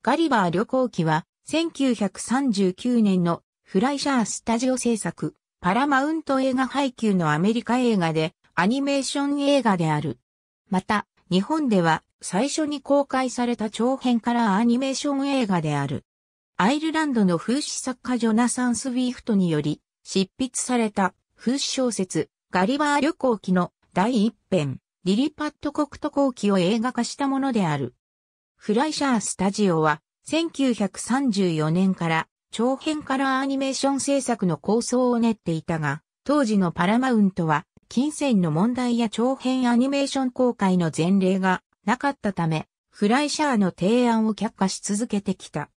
ガリバー旅行記は、1939年のフライシャースタジオ制作、パラマウント映画配給のアメリカ映画で、アニメーション映画である。また、日本では最初に公開された長編からアニメーション映画である。アイルランドの風刺作家ジョナサン・スウィフトにより、執筆された風刺小説、ガリバー旅行記の第一編、リリパット国渡航記を映画化したものである。フライシャースタジオは、1934年から長編カラーアニメーション制作の構想を練っていたが、当時のパラマウントは、金銭の問題や長編アニメーション公開の前例がなかったため、フライシャーの提案を却下し続けてきた。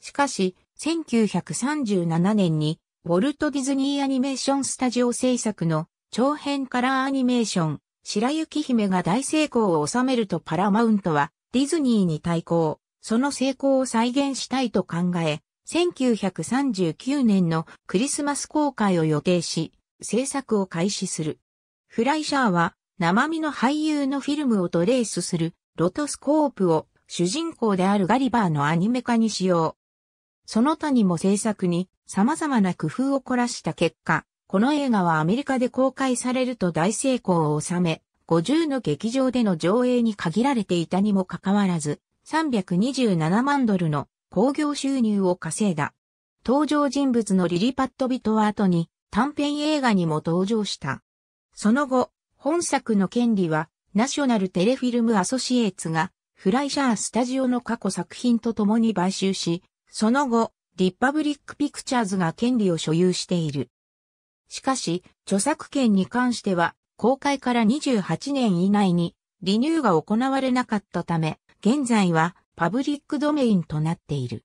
しかし、1937年に、ウォルト・ディズニー・アニメーション・スタジオ制作の長編カラーアニメーション、白雪姫が大成功を収めるとパラマウントは、ディズニーに対抗、その成功を再現したいと考え、1939年のクリスマス公開を予定し、制作を開始する。フライシャーは生身の俳優のフィルムをトレースするロトスコープを主人公であるガリバーのアニメ化にしよう。その他にも制作に様々な工夫を凝らした結果、この映画はアメリカで公開されると大成功を収め、50の劇場での上映に限られていたにもかかわらず、327万ドルの興行収入を稼いだ。登場人物のリリパットビトは後に短編映画にも登場した。その後、本作の権利はナショナルテレフィルムアソシエーツがフライシャースタジオの過去作品と共に買収し、その後、リッパブリックピクチャーズが権利を所有している。しかし、著作権に関しては公開から28年以内にリニューが行われなかったため、現在はパブリックドメインとなっている。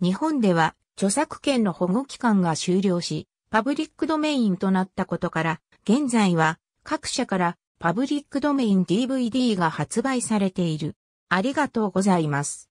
日本では著作権の保護期間が終了し、パブリックドメインとなったことから、現在は各社からパブリックドメイン DVD が発売されている。ありがとうございます。